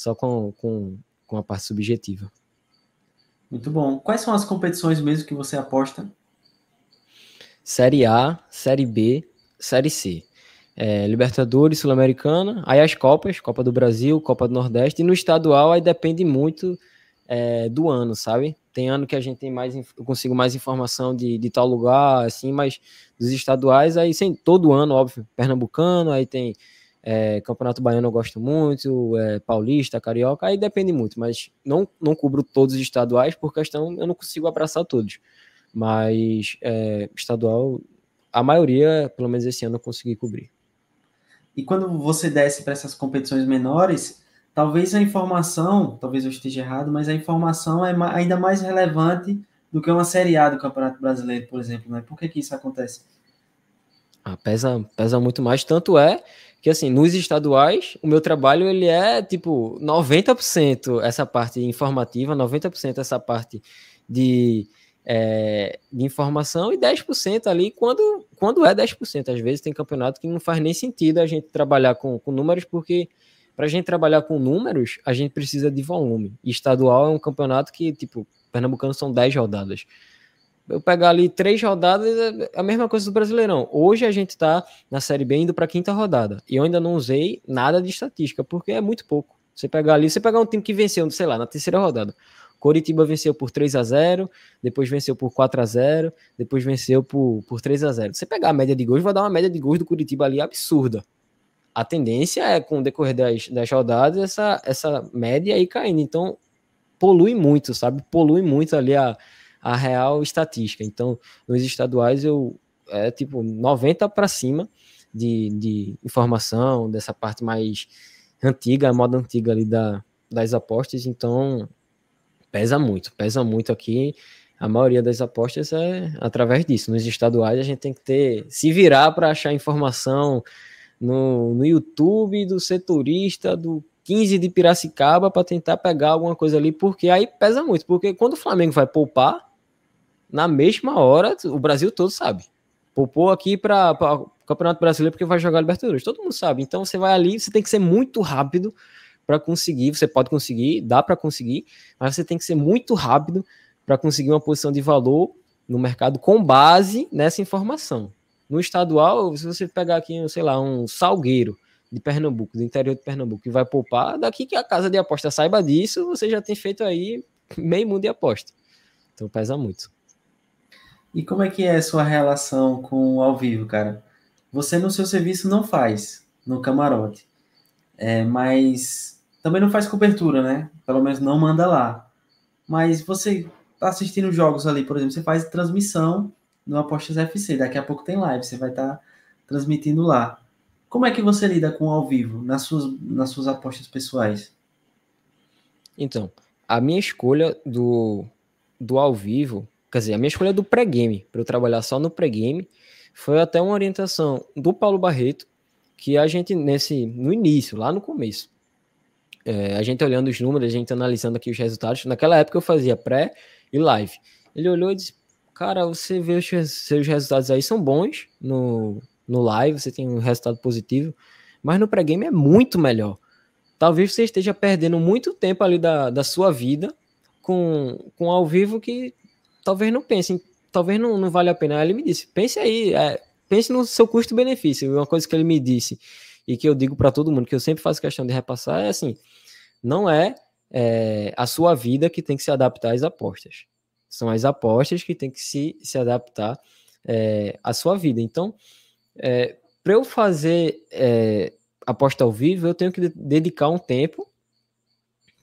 só com, com, com a parte subjetiva. Muito bom. Quais são as competições mesmo que você aposta? Série A, Série B, Série C. É, Libertadores, Sul-Americana, aí as Copas, Copa do Brasil, Copa do Nordeste, e no estadual aí depende muito é, do ano, sabe? Tem ano que a gente tem mais, eu consigo mais informação de, de tal lugar, assim, mas dos estaduais, aí sem todo ano, óbvio, pernambucano, aí tem é, Campeonato Baiano eu gosto muito, é, Paulista, Carioca, aí depende muito, mas não, não cubro todos os estaduais por questão, eu não consigo abraçar todos. Mas é, estadual, a maioria, pelo menos esse ano, eu consegui cobrir. E quando você desce para essas competições menores, talvez a informação, talvez eu esteja errado, mas a informação é ainda mais relevante do que uma Série A do Campeonato Brasileiro, por exemplo, né? Por que, que isso acontece? Ah, pesa, pesa muito mais, tanto é que assim, nos estaduais, o meu trabalho ele é tipo 90% essa parte informativa, 90% essa parte de, é, de informação e 10% ali quando, quando é 10%. Às vezes tem campeonato que não faz nem sentido a gente trabalhar com, com números, porque para a gente trabalhar com números, a gente precisa de volume. E estadual é um campeonato que, tipo, Pernambucano são 10 rodadas eu pegar ali três rodadas, é, é a mesma coisa do Brasileirão. Hoje a gente tá na Série B indo para quinta rodada. E eu ainda não usei nada de estatística, porque é muito pouco. Você pegar ali, você pegar um time que venceu, sei lá, na terceira rodada. Coritiba venceu por 3 a 0 depois venceu por 4 a 0 depois venceu por, por 3 a 0 Você pegar a média de gols, vai dar uma média de gols do Curitiba ali absurda. A tendência é, com o decorrer das, das rodadas, essa, essa média aí caindo. Então, polui muito, sabe? Polui muito ali a, a real estatística. Então, nos estaduais eu é tipo 90 para cima de, de informação dessa parte mais antiga, a moda antiga ali da, das apostas, então pesa muito, pesa muito aqui. A maioria das apostas é através disso. Nos estaduais a gente tem que ter, se virar para achar informação no, no YouTube do setorista, do 15 de Piracicaba para tentar pegar alguma coisa ali, porque aí pesa muito. Porque quando o Flamengo vai poupar, na mesma hora, o Brasil todo sabe. Poupou aqui para o Campeonato Brasileiro porque vai jogar Libertadores. Todo mundo sabe. Então você vai ali, você tem que ser muito rápido para conseguir. Você pode conseguir, dá para conseguir, mas você tem que ser muito rápido para conseguir uma posição de valor no mercado com base nessa informação. No estadual, se você pegar aqui, sei lá, um salgueiro de Pernambuco, do interior de Pernambuco, que vai poupar, daqui que a casa de aposta saiba disso, você já tem feito aí meio mundo de aposta. Então pesa muito. E como é que é a sua relação com o ao vivo, cara? Você no seu serviço não faz no camarote, é, mas também não faz cobertura, né? Pelo menos não manda lá. Mas você tá assistindo jogos ali, por exemplo, você faz transmissão no Apostas FC, daqui a pouco tem live, você vai estar tá transmitindo lá. Como é que você lida com o ao vivo nas suas, nas suas apostas pessoais? Então, a minha escolha do, do ao vivo Quer dizer, a minha escolha é do pré-game, para eu trabalhar só no pré-game, foi até uma orientação do Paulo Barreto, que a gente, nesse, no início, lá no começo, é, a gente olhando os números, a gente analisando aqui os resultados, naquela época eu fazia pré e live. Ele olhou e disse, cara, você vê os seus resultados aí são bons no, no live, você tem um resultado positivo, mas no pré-game é muito melhor. Talvez você esteja perdendo muito tempo ali da, da sua vida com, com ao vivo que talvez não pense talvez não, não vale a pena. Aí ele me disse, pense aí, é, pense no seu custo-benefício. Uma coisa que ele me disse e que eu digo para todo mundo, que eu sempre faço questão de repassar, é assim, não é, é a sua vida que tem que se adaptar às apostas. São as apostas que tem que se, se adaptar é, à sua vida. Então, é, para eu fazer é, aposta ao vivo, eu tenho que dedicar um tempo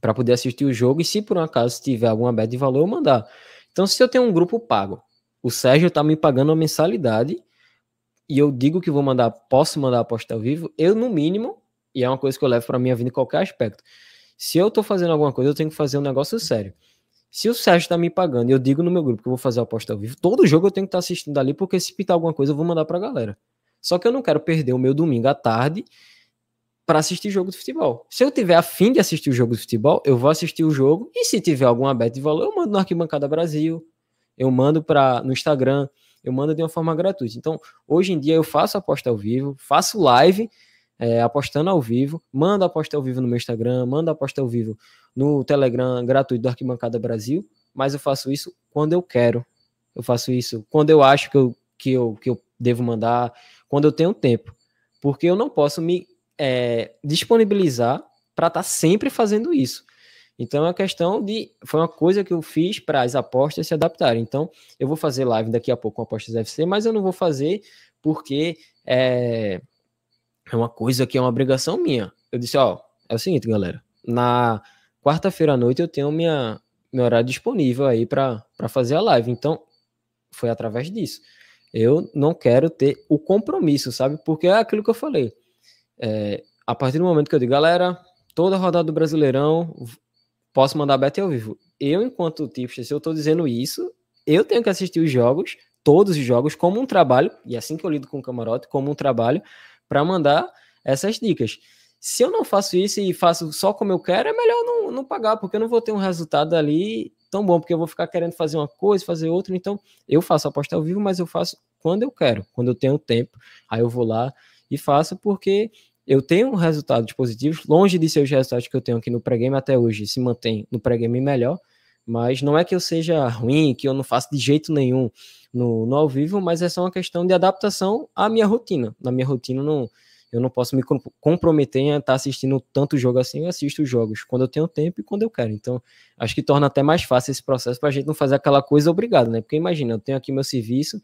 para poder assistir o jogo e se por um acaso tiver alguma bet de valor, eu mandar. Então, se eu tenho um grupo pago, o Sérgio está me pagando uma mensalidade e eu digo que vou mandar, posso mandar a aposta ao vivo, eu, no mínimo, e é uma coisa que eu levo para minha vida em qualquer aspecto, se eu estou fazendo alguma coisa, eu tenho que fazer um negócio sério. Se o Sérgio está me pagando, eu digo no meu grupo que eu vou fazer a aposta ao vivo, todo jogo eu tenho que estar tá assistindo ali, porque se pintar alguma coisa, eu vou mandar para a galera. Só que eu não quero perder o meu domingo à tarde para assistir jogo de futebol. Se eu tiver afim de assistir o jogo de futebol, eu vou assistir o jogo e se tiver alguma bet de valor, eu mando no Arquibancada Brasil, eu mando para no Instagram, eu mando de uma forma gratuita. Então, hoje em dia eu faço aposta ao vivo, faço live é, apostando ao vivo, mando aposta ao vivo no meu Instagram, mando aposta ao vivo no Telegram gratuito do Arquibancada Brasil, mas eu faço isso quando eu quero. Eu faço isso quando eu acho que eu, que eu, que eu devo mandar, quando eu tenho tempo. Porque eu não posso me é, disponibilizar para estar tá sempre fazendo isso. Então é uma questão de. Foi uma coisa que eu fiz para as apostas se adaptarem. Então, eu vou fazer live daqui a pouco com apostas FC, mas eu não vou fazer porque é, é uma coisa que é uma obrigação minha. Eu disse, ó, é o seguinte, galera. Na quarta-feira à noite eu tenho minha, meu horário disponível aí para fazer a live. Então, foi através disso. Eu não quero ter o compromisso, sabe? Porque é aquilo que eu falei. É, a partir do momento que eu digo, galera, toda rodada do Brasileirão, posso mandar bet ao vivo. Eu, enquanto tipster, se eu estou dizendo isso, eu tenho que assistir os jogos, todos os jogos, como um trabalho, e é assim que eu lido com o camarote, como um trabalho, para mandar essas dicas. Se eu não faço isso e faço só como eu quero, é melhor não, não pagar, porque eu não vou ter um resultado ali tão bom, porque eu vou ficar querendo fazer uma coisa, fazer outra. Então, eu faço aposta ao vivo, mas eu faço quando eu quero, quando eu tenho tempo. Aí eu vou lá e faço, porque eu tenho resultados positivos, longe de ser os resultados que eu tenho aqui no pré-game até hoje, se mantém no pré-game melhor, mas não é que eu seja ruim, que eu não faço de jeito nenhum no, no ao vivo, mas é só uma questão de adaptação à minha rotina. Na minha rotina, não, eu não posso me comprometer em estar assistindo tanto jogo assim, eu assisto os jogos quando eu tenho tempo e quando eu quero. Então, acho que torna até mais fácil esse processo para a gente não fazer aquela coisa obrigado, né? Porque imagina, eu tenho aqui meu serviço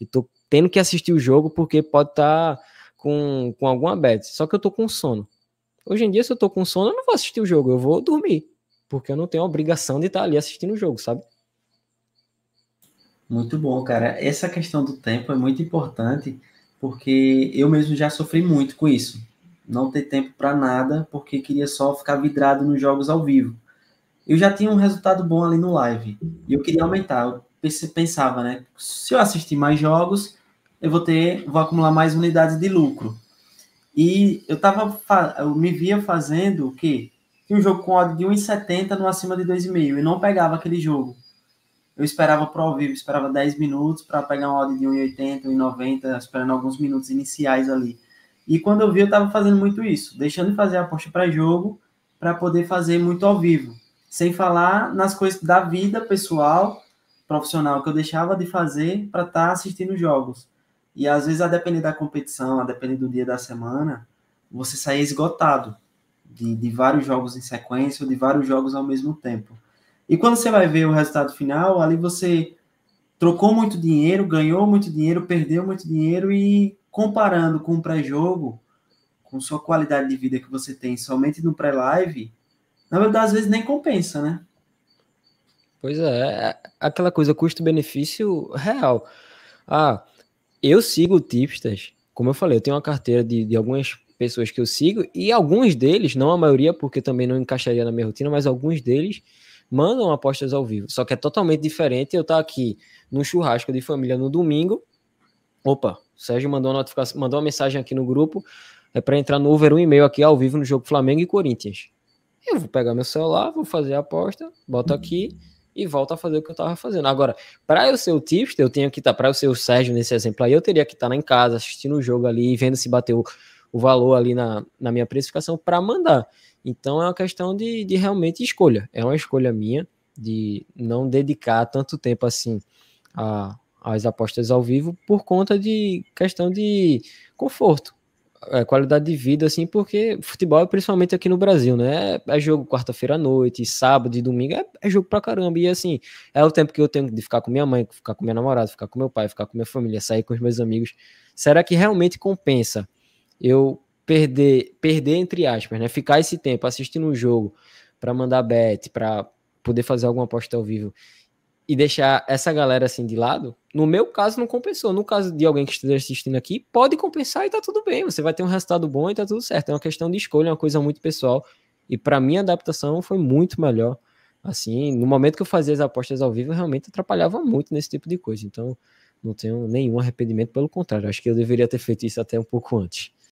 e tô tendo que assistir o jogo porque pode estar... Tá com, com alguma bet, só que eu tô com sono. Hoje em dia, se eu tô com sono, eu não vou assistir o jogo, eu vou dormir. Porque eu não tenho a obrigação de estar ali assistindo o jogo, sabe? Muito bom, cara. Essa questão do tempo é muito importante, porque eu mesmo já sofri muito com isso. Não ter tempo para nada, porque queria só ficar vidrado nos jogos ao vivo. Eu já tinha um resultado bom ali no live, e eu queria aumentar. Eu pensava, né? Se eu assistir mais jogos, eu vou ter, vou acumular mais unidades de lucro. E eu tava, eu me via fazendo o quê? Um jogo com odd de 1,70 no acima de 2,5 e não pegava aquele jogo. Eu esperava pro ao vivo, esperava 10 minutos para pegar um odd de 1,80, 1,90, esperando alguns minutos iniciais ali. E quando eu vi, eu estava fazendo muito isso, deixando de fazer a aposta pré-jogo para poder fazer muito ao vivo. Sem falar nas coisas da vida pessoal, profissional, que eu deixava de fazer para estar tá assistindo jogos. E às vezes, a depender da competição, a depender do dia da semana, você sai esgotado de, de vários jogos em sequência ou de vários jogos ao mesmo tempo. E quando você vai ver o resultado final, ali você trocou muito dinheiro, ganhou muito dinheiro, perdeu muito dinheiro e comparando com o pré-jogo, com sua qualidade de vida que você tem somente no pré-live, na verdade às vezes nem compensa, né? Pois é, é, é aquela coisa custo-benefício real. Ah, eu sigo tipsters, como eu falei, eu tenho uma carteira de, de algumas pessoas que eu sigo e alguns deles, não a maioria, porque também não encaixaria na minha rotina, mas alguns deles mandam apostas ao vivo. Só que é totalmente diferente eu estar tá aqui num churrasco de família no domingo. Opa, o Sérgio mandou uma notificação, mandou uma mensagem aqui no grupo. É para entrar no over e-mail aqui ao vivo no jogo Flamengo e Corinthians. Eu vou pegar meu celular, vou fazer a aposta, boto aqui, e volto a fazer o que eu estava fazendo. Agora, para eu ser o tipster, eu tenho que estar, tá, para eu ser o Sérgio nesse exemplo aí, eu teria que estar tá lá em casa, assistindo o jogo ali, vendo se bateu o valor ali na, na minha precificação para mandar. Então é uma questão de, de realmente escolha. É uma escolha minha de não dedicar tanto tempo assim a, as apostas ao vivo por conta de questão de conforto é, qualidade de vida, assim, porque futebol, é principalmente aqui no Brasil, né? É, é jogo quarta-feira à noite, sábado e domingo, é, é, jogo pra caramba. E assim, é o tempo que eu tenho de ficar com minha mãe, ficar com minha namorada, ficar com meu pai, ficar com minha família, sair com os meus amigos. Será que realmente compensa eu perder, perder entre aspas, né? Ficar esse tempo assistindo um jogo para mandar bet, para poder fazer alguma aposta ao vivo e deixar essa galera assim de lado, no meu caso não compensou. No caso de alguém que esteja assistindo aqui, pode compensar e tá tudo bem. Você vai ter um resultado bom e tá tudo certo. É uma questão de escolha, é uma coisa muito pessoal. E para mim a adaptação foi muito melhor. Assim, no momento que eu fazia as apostas ao vivo, eu realmente atrapalhava muito nesse tipo de coisa. Então, não tenho nenhum arrependimento, pelo contrário, acho que eu deveria ter feito isso até um pouco antes.